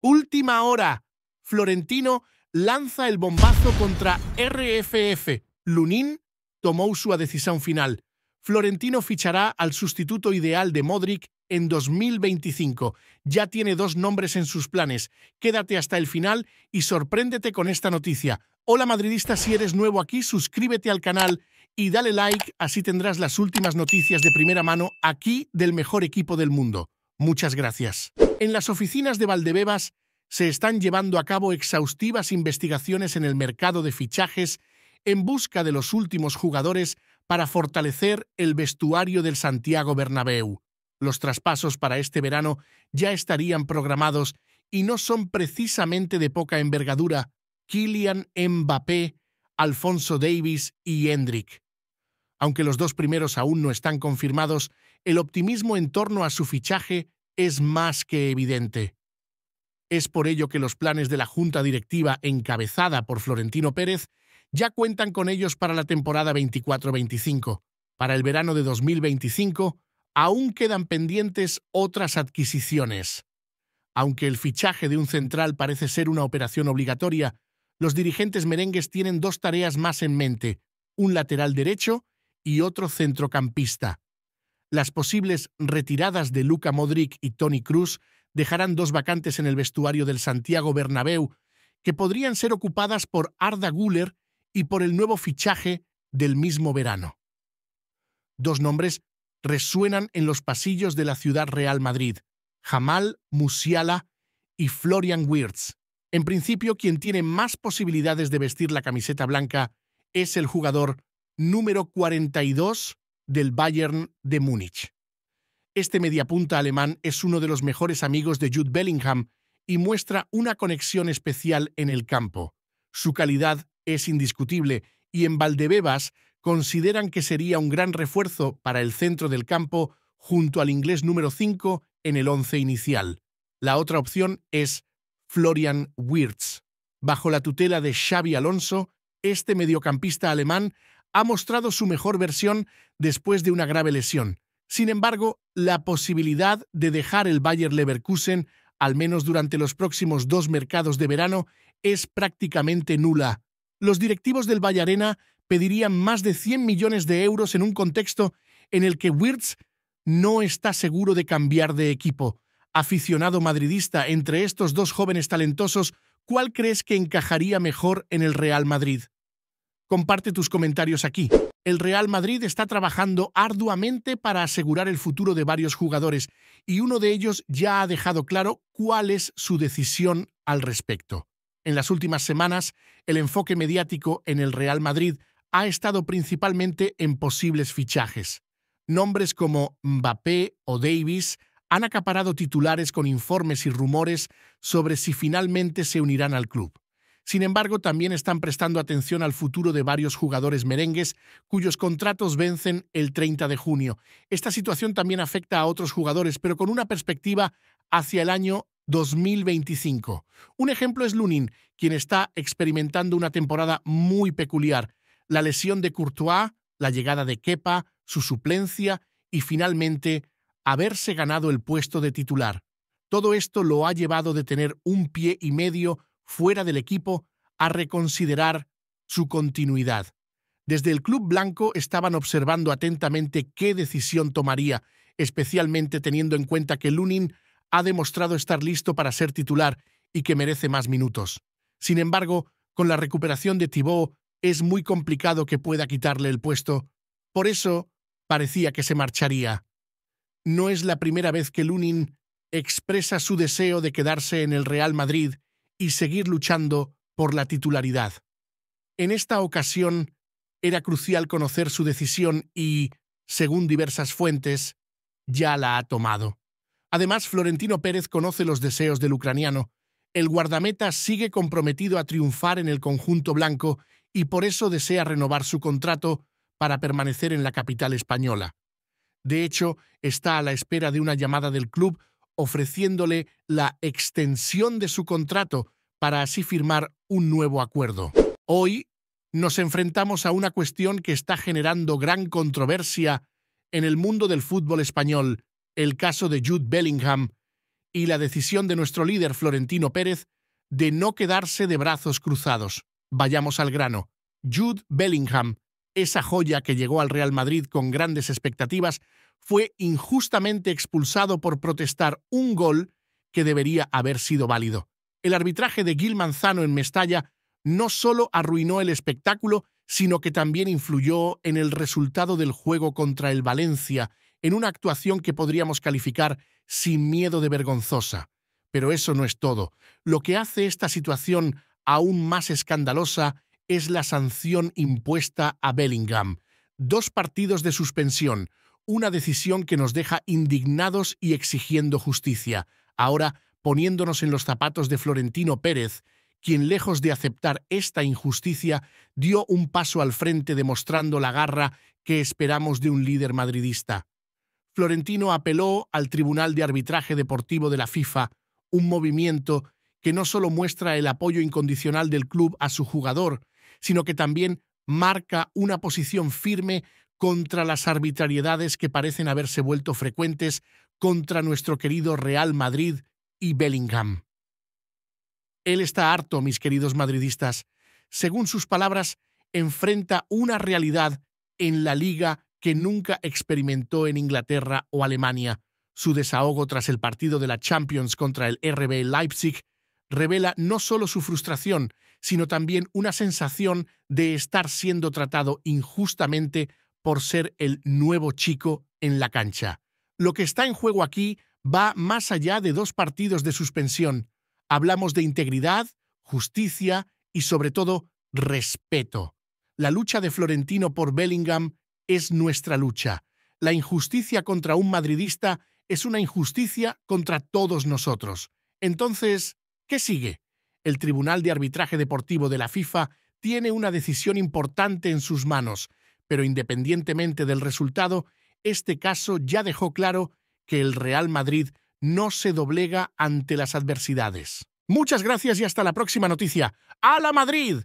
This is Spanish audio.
Última hora. Florentino lanza el bombazo contra RFF. Lunin tomó su decisión final. Florentino fichará al sustituto ideal de Modric en 2025. Ya tiene dos nombres en sus planes. Quédate hasta el final y sorpréndete con esta noticia. Hola madridista, si eres nuevo aquí, suscríbete al canal y dale like, así tendrás las últimas noticias de primera mano aquí del mejor equipo del mundo. Muchas gracias. En las oficinas de Valdebebas se están llevando a cabo exhaustivas investigaciones en el mercado de fichajes en busca de los últimos jugadores para fortalecer el vestuario del Santiago Bernabéu. Los traspasos para este verano ya estarían programados y no son precisamente de poca envergadura. Kylian Mbappé, Alfonso Davis y Hendrik. Aunque los dos primeros aún no están confirmados, el optimismo en torno a su fichaje es más que evidente. Es por ello que los planes de la Junta Directiva encabezada por Florentino Pérez ya cuentan con ellos para la temporada 24-25. Para el verano de 2025 aún quedan pendientes otras adquisiciones. Aunque el fichaje de un central parece ser una operación obligatoria, los dirigentes merengues tienen dos tareas más en mente, un lateral derecho y otro centrocampista. Las posibles retiradas de Luca Modric y Tony Cruz dejarán dos vacantes en el vestuario del Santiago Bernabéu que podrían ser ocupadas por Arda Guller y por el nuevo fichaje del mismo verano. Dos nombres resuenan en los pasillos de la ciudad Real Madrid, Jamal Musiala y Florian Wirtz. En principio, quien tiene más posibilidades de vestir la camiseta blanca es el jugador número 42 del Bayern de Múnich. Este mediapunta alemán es uno de los mejores amigos de Jude Bellingham y muestra una conexión especial en el campo. Su calidad es indiscutible y en Valdebebas consideran que sería un gran refuerzo para el centro del campo junto al inglés número 5 en el once inicial. La otra opción es Florian Wirtz. Bajo la tutela de Xavi Alonso, este mediocampista alemán ha mostrado su mejor versión después de una grave lesión. Sin embargo, la posibilidad de dejar el Bayer Leverkusen, al menos durante los próximos dos mercados de verano, es prácticamente nula. Los directivos del Arena pedirían más de 100 millones de euros en un contexto en el que Wirtz no está seguro de cambiar de equipo. Aficionado madridista entre estos dos jóvenes talentosos, ¿cuál crees que encajaría mejor en el Real Madrid? Comparte tus comentarios aquí. El Real Madrid está trabajando arduamente para asegurar el futuro de varios jugadores y uno de ellos ya ha dejado claro cuál es su decisión al respecto. En las últimas semanas, el enfoque mediático en el Real Madrid ha estado principalmente en posibles fichajes. Nombres como Mbappé o Davis han acaparado titulares con informes y rumores sobre si finalmente se unirán al club. Sin embargo, también están prestando atención al futuro de varios jugadores merengues cuyos contratos vencen el 30 de junio. Esta situación también afecta a otros jugadores, pero con una perspectiva hacia el año 2025. Un ejemplo es Lunin, quien está experimentando una temporada muy peculiar. La lesión de Courtois, la llegada de Kepa, su suplencia y finalmente haberse ganado el puesto de titular. Todo esto lo ha llevado de tener un pie y medio fuera del equipo a reconsiderar su continuidad. Desde el Club Blanco estaban observando atentamente qué decisión tomaría, especialmente teniendo en cuenta que Lunin ha demostrado estar listo para ser titular y que merece más minutos. Sin embargo, con la recuperación de Thibaut es muy complicado que pueda quitarle el puesto, por eso parecía que se marcharía. No es la primera vez que Lunin expresa su deseo de quedarse en el Real Madrid y seguir luchando por la titularidad. En esta ocasión, era crucial conocer su decisión y, según diversas fuentes, ya la ha tomado. Además, Florentino Pérez conoce los deseos del ucraniano. El guardameta sigue comprometido a triunfar en el conjunto blanco y por eso desea renovar su contrato para permanecer en la capital española. De hecho, está a la espera de una llamada del club ofreciéndole la extensión de su contrato para así firmar un nuevo acuerdo. Hoy nos enfrentamos a una cuestión que está generando gran controversia en el mundo del fútbol español, el caso de Jude Bellingham y la decisión de nuestro líder Florentino Pérez de no quedarse de brazos cruzados. Vayamos al grano. Jude Bellingham, esa joya que llegó al Real Madrid con grandes expectativas, fue injustamente expulsado por protestar un gol que debería haber sido válido. El arbitraje de Gil Manzano en Mestalla no solo arruinó el espectáculo, sino que también influyó en el resultado del juego contra el Valencia, en una actuación que podríamos calificar sin miedo de vergonzosa. Pero eso no es todo. Lo que hace esta situación aún más escandalosa es la sanción impuesta a Bellingham. Dos partidos de suspensión, una decisión que nos deja indignados y exigiendo justicia, ahora poniéndonos en los zapatos de Florentino Pérez, quien lejos de aceptar esta injusticia, dio un paso al frente demostrando la garra que esperamos de un líder madridista. Florentino apeló al Tribunal de Arbitraje Deportivo de la FIFA, un movimiento que no solo muestra el apoyo incondicional del club a su jugador, sino que también marca una posición firme contra las arbitrariedades que parecen haberse vuelto frecuentes contra nuestro querido Real Madrid y Bellingham. Él está harto, mis queridos madridistas. Según sus palabras, enfrenta una realidad en la liga que nunca experimentó en Inglaterra o Alemania. Su desahogo tras el partido de la Champions contra el RB Leipzig revela no solo su frustración, sino también una sensación de estar siendo tratado injustamente por ser el nuevo chico en la cancha. Lo que está en juego aquí va más allá de dos partidos de suspensión. Hablamos de integridad, justicia y sobre todo respeto. La lucha de Florentino por Bellingham es nuestra lucha. La injusticia contra un madridista es una injusticia contra todos nosotros. Entonces, ¿qué sigue? El Tribunal de Arbitraje Deportivo de la FIFA tiene una decisión importante en sus manos pero independientemente del resultado, este caso ya dejó claro que el Real Madrid no se doblega ante las adversidades. Muchas gracias y hasta la próxima noticia. ¡A la Madrid!